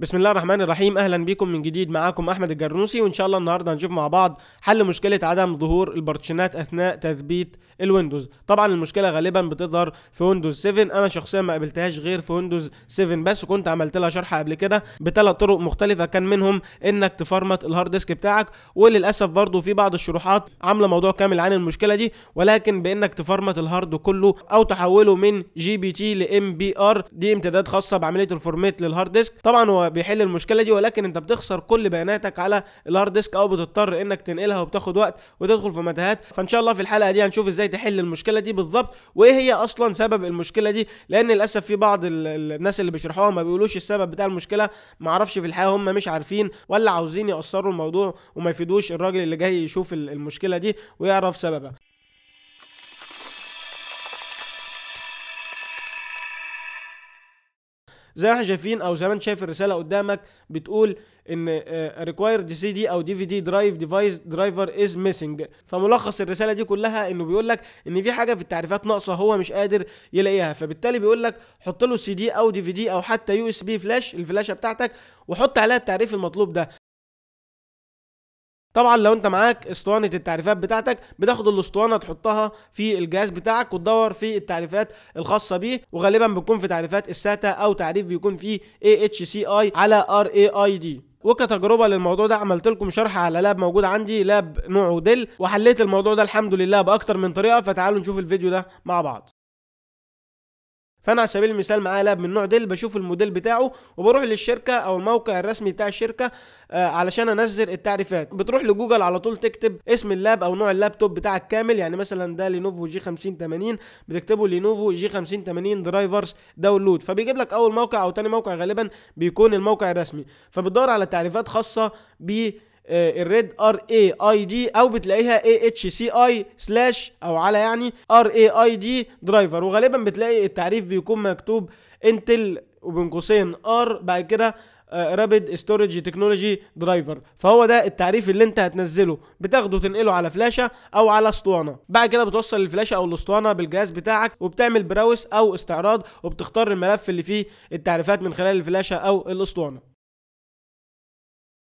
بسم الله الرحمن الرحيم اهلا بكم من جديد معاكم احمد الجرنوسي وان شاء الله النهارده هنشوف مع بعض حل مشكله عدم ظهور البارتيشنات اثناء تثبيت الويندوز طبعا المشكله غالبا بتظهر في ويندوز 7 انا شخصيا ما قابلتهاش غير في ويندوز 7 بس وكنت عملت لها شرح قبل كده بثلاث طرق مختلفه كان منهم انك تفرمت الهارد ديسك بتاعك وللاسف برضه في بعض الشروحات عامله موضوع كامل عن المشكله دي ولكن بانك تفرمت الهارد كله او تحوله من جي بي تي لام بي ار دي امتداد خاصه بعمليه الفورمات للهارد ديسك طبعا هو بيحل المشكله دي ولكن انت بتخسر كل بياناتك على الهارد ديسك او بتضطر انك تنقلها وبتاخد وقت وتدخل في متاهات فان شاء الله في الحلقه دي هنشوف ازاي تحل المشكله دي بالظبط وايه هي اصلا سبب المشكله دي لان للاسف في بعض الناس اللي بيشرحوها ما بيقولوش السبب بتاع المشكله ما اعرفش في الحقيقه هم مش عارفين ولا عاوزين ياثروا الموضوع وما يفيدوش الراجل اللي جاي يشوف المشكله دي ويعرف سببها زي ما احنا شايفين او زي ما انت شايف الرساله قدامك بتقول ان ريكوايرد سي دي او دي في دي درايف ديفايس درايفر از ميسنج فملخص الرساله دي كلها انه بيقول لك ان في حاجه في التعريفات ناقصه هو مش قادر يلاقيها فبالتالي بيقول لك حط له سي دي او دي في دي او حتى يو اس بي فلاش الفلاشه بتاعتك وحط عليها التعريف المطلوب ده طبعا لو انت معاك اسطوانه التعريفات بتاعتك بتاخد الاسطوانه تحطها في الجهاز بتاعك وتدور في التعريفات الخاصه بيه وغالبا بتكون في تعريفات الساتا او تعريف بيكون فيه AHCI على RAID وكتجربة للموضوع ده عملت لكم شرح على لاب موجود عندي لاب نوعه ديل وحليت الموضوع ده الحمد لله بأكتر من طريقة فتعالوا نشوف الفيديو ده مع بعض فانا على سبيل المثال معايا لاب من النوع ديل بشوف الموديل بتاعه وبروح للشركه او الموقع الرسمي بتاع الشركه آه علشان انزل التعريفات بتروح لجوجل على طول تكتب اسم اللاب او نوع اللابتوب بتاعك كامل يعني مثلا ده لينوفو جي 5080 بتكتبه لينوفو جي 5080 درايفرز داونلود فبيجيب لك اول موقع او تاني موقع غالبا بيكون الموقع الرسمي فبتدور على تعريفات خاصه ب آه، الريد ار اي اي دي او بتلاقيها اي اتش سي اي سلاش او على يعني ار اي اي دي درايفر وغالبا بتلاقي التعريف بيكون مكتوب انتل وبين قوسين ار بعد كده رابد ستورج تكنولوجي درايفر فهو ده التعريف اللي انت هتنزله بتاخده تنقله على فلاشه او على اسطوانه بعد كده بتوصل الفلاشه او الاسطوانه بالجهاز بتاعك وبتعمل براوس او استعراض وبتختار الملف اللي فيه التعريفات من خلال الفلاشه او الاسطوانه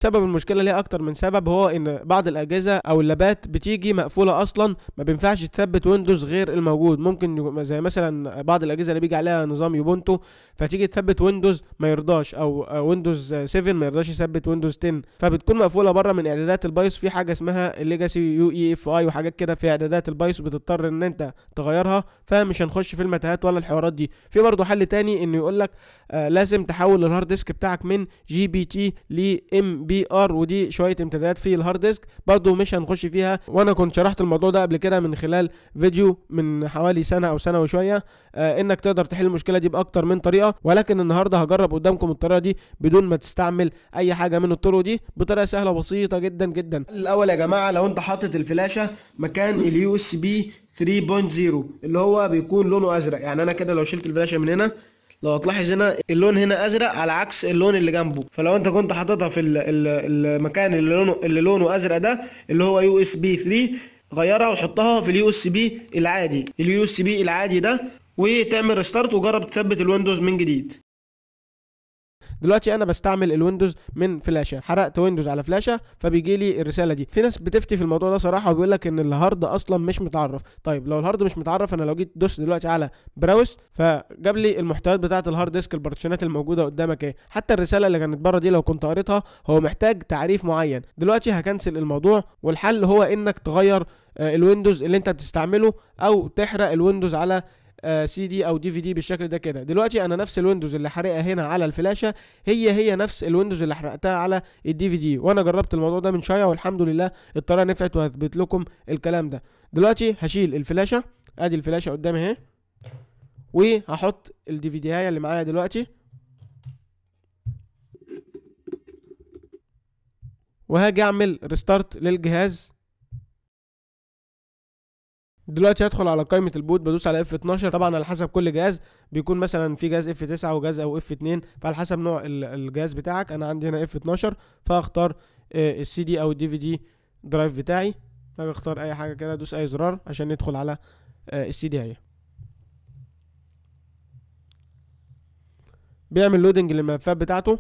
سبب المشكله ليها اكتر من سبب هو ان بعض الاجهزه او اللابات بتيجي مقفوله اصلا ما بينفعش تثبت ويندوز غير الموجود ممكن زي مثلا بعض الاجهزه اللي بيجي عليها نظام يوبونتو فتيجي تثبت ويندوز ما يرضاش او ويندوز 7 ما يرضاش يثبت ويندوز 10 فبتكون مقفوله بره من اعدادات البايوس في حاجه اسمها الليجاسي يو اي اف اي وحاجات كده في اعدادات البايوس بتضطر ان انت تغيرها فمش هنخش في المتاهات ولا الحوارات دي في برضه حل تاني انه يقول لك آه لازم تحول الهارد ديسك بتاعك من جي بي تي ل ام بي بي ار ودي شويه امتدادات في الهارد ديسك برضو مش هنخش فيها وانا كنت شرحت الموضوع ده قبل كده من خلال فيديو من حوالي سنه او سنه وشويه آه انك تقدر تحل المشكله دي باكتر من طريقه ولكن النهارده هجرب قدامكم الطريقه دي بدون ما تستعمل اي حاجه من الطرق دي بطريقه سهله بسيطه جدا جدا الاول يا جماعه لو انت حاطط الفلاشه مكان اليو اس بي 3.0 اللي هو بيكون لونه ازرق يعني انا كده لو شلت الفلاشه من هنا لو هتلاحظ هنا اللون هنا ازرق على عكس اللون اللي جنبه فلو انت كنت حاططها في المكان اللي لونه اللي لونه ازرق ده اللي هو يو اس بي 3 غيرها وحطها في اليو اس بي العادي اليو اس بي العادي ده وتعمل ريستارت وجرب تثبت الويندوز من جديد دلوقتي انا بستعمل الويندوز من فلاشه حرقت ويندوز على فلاشه فبيجي لي الرساله دي في ناس بتفتي في الموضوع ده صراحه وبيقول لك ان الهارد اصلا مش متعرف طيب لو الهارد مش متعرف انا لو جيت دوس دلوقتي على براوس فجاب لي المحتويات بتاعه الهارد ديسك البارتيشنات الموجوده قدامك ايه حتى الرساله اللي كانت بره دي لو كنت قريتها هو محتاج تعريف معين دلوقتي هكنسل الموضوع والحل هو انك تغير آه، الويندوز اللي انت بتستعمله او تحرق الويندوز على آه، سي دي او دي في دي بالشكل ده كده دلوقتي انا نفس الويندوز اللي حرقها هنا على الفلاشه هي هي نفس الويندوز اللي حرقتها على الدي في دي وانا جربت الموضوع ده من شويه والحمد لله الطريقه نفعت وهثبت لكم الكلام ده دلوقتي هشيل الفلاشه ادي الفلاشه قدامي اهي وهحط الدي في دي اللي معايا دلوقتي وهاجي اعمل ريستارت للجهاز دلوقتي هدخل على قائمه البوت بدوس على اف 12 طبعا على حسب كل جهاز بيكون مثلا في جهاز اف 9 وجهاز او اف 2 فعلى حسب نوع الجهاز بتاعك انا عندي هنا اف 12 فهختار آه، السي دي او الدي في دي درايف بتاعي هختار اي حاجه كده ادوس اي زرار عشان ندخل على آه، السي دي اهي بيعمل لودنج للملفات بتاعته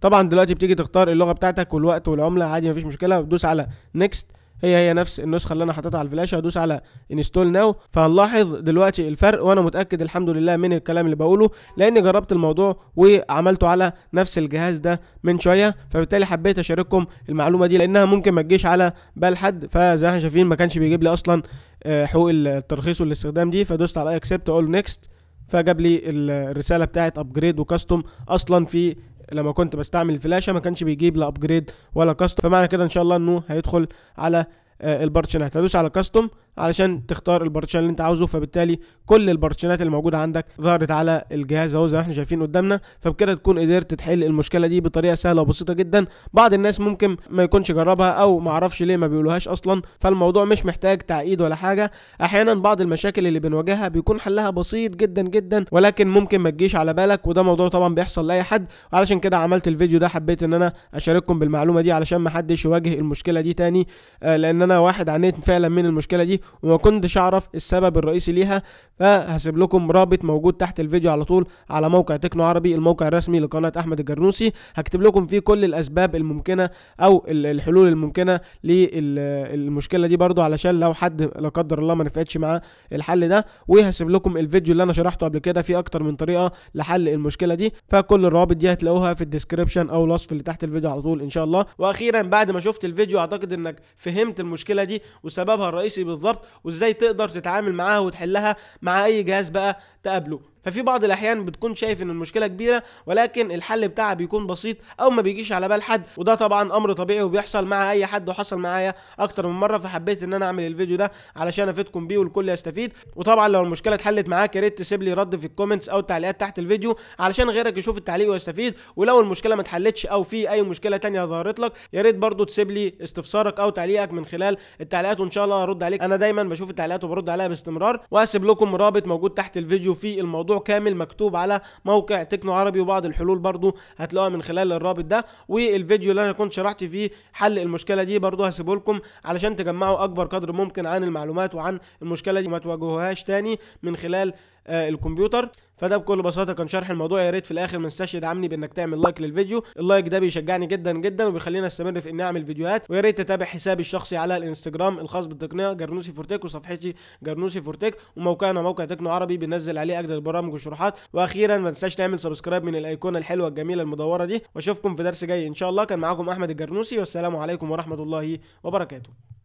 طبعا دلوقتي بتيجي تختار اللغه بتاعتك والوقت والعمله عادي مفيش مشكله بتدوس على نيكست هي هي نفس النسخه اللي انا حاططها على الفلاشه هدوس على انستول ناو فهنلاحظ دلوقتي الفرق وانا متاكد الحمد لله من الكلام اللي بقوله لاني جربت الموضوع وعملته على نفس الجهاز ده من شويه فبالتالي حبيت اشارككم المعلومه دي لانها ممكن ما تجيش على بال حد فزي ما احنا شايفين ما كانش بيجيب لي اصلا آه، حقوق الترخيص والاستخدام دي فدوست على اكسبت اقول نيكست فجاب لي الرساله بتاعت ابجريد وكاستم اصلا في لما كنت بستعمل الفلاشه ما كانش بيجيب لا ابجريد ولا كاست فمعنى كده ان شاء الله انه هيدخل على آه، البارتشن هدوس على كاستم علشان تختار البارتشن اللي انت عاوزه فبالتالي كل البارتشنات اللي موجوده عندك ظهرت على الجهاز اهو زي ما احنا شايفين قدامنا فبكده تكون قدرت تحل المشكله دي بطريقه سهله وبسيطه جدا بعض الناس ممكن ما يكونش جربها او ما اعرفش ليه ما بيقولوهاش اصلا فالموضوع مش محتاج تعقيد ولا حاجه احيانا بعض المشاكل اللي بنواجهها بيكون حلها بسيط جدا جدا ولكن ممكن ما تجيش على بالك وده موضوع طبعا بيحصل لاي حد علشان كده عملت الفيديو ده حبيت ان انا اشارككم بالمعلومه دي علشان ما حدش يواجه المشكله دي تاني آه، لان انا واحد عانيت فعلا من المشكله دي وما كنتش اعرف السبب الرئيسي ليها فهسيب لكم رابط موجود تحت الفيديو على طول على موقع تكنو عربي الموقع الرسمي لقناه احمد الجرنوسي هكتب لكم فيه كل الاسباب الممكنه او الحلول الممكنه للمشكله دي برده علشان لو حد لا قدر الله ما نفعتش معاه الحل ده وهسيب لكم الفيديو اللي انا شرحته قبل كده فيه اكتر من طريقه لحل المشكله دي فكل الروابط دي هتلاقوها في الديسكربشن او الوصف اللي تحت الفيديو على طول ان شاء الله واخيرا بعد ما شفت الفيديو اعتقد انك فهمت المشكله المشكله دي وسببها الرئيسي بالظبط وازاي تقدر تتعامل معاها وتحلها مع اي جهاز بقى تقابله ففي بعض الاحيان بتكون شايف ان المشكله كبيره ولكن الحل بتاعها بيكون بسيط او ما بيجيش على بال حد وده طبعا امر طبيعي وبيحصل مع اي حد وحصل معايا اكتر من مره فحبيت ان انا اعمل الفيديو ده علشان افيدكم بيه والكل يستفيد وطبعا لو المشكله اتحلت معاك يا ريت تسيب لي رد في الكومنتس او التعليقات تحت الفيديو علشان غيرك يشوف التعليق ويستفيد ولو المشكله ما اتحلتش او في اي مشكله تانية ظهرت لك يا ريت برضه تسيب لي استفسارك او تعليقك من خلال التعليقات وان شاء الله ارد عليك انا دايما بشوف التعليقات وبرد عليها باستمرار وهسيب لكم رابط موجود تحت الفيديو في الموضوع الموضوع كامل مكتوب على موقع تكنو عربي وبعض الحلول برضو هتلاقوها من خلال الرابط ده والفيديو اللي انا كنت شرحت فيه حل المشكله دي برضو هسيبه لكم علشان تجمعوا اكبر قدر ممكن عن المعلومات وعن المشكله دي وما تواجهوهاش تاني من خلال آه، الكمبيوتر فده بكل بساطه كان شرح الموضوع يا ريت في الاخر ما تنساش تدعمني بانك تعمل لايك للفيديو اللايك ده بيشجعني جدا جدا وبيخليني استمر في اني اعمل فيديوهات ويا ريت تتابع حسابي الشخصي على الانستجرام الخاص بالتقنيه جرنوسي فورتك وصفحتي جرنوسي فورتك وموقعنا موقع تكنو عربي بنزل عليه اجدد البرامج والشروحات واخيرا ما تنساش تعمل سبسكرايب من الايقونه الحلوه الجميله المدوره دي واشوفكم في درس جاي ان شاء الله كان معاكم احمد الجرنوسي والسلام عليكم ورحمه الله وبركاته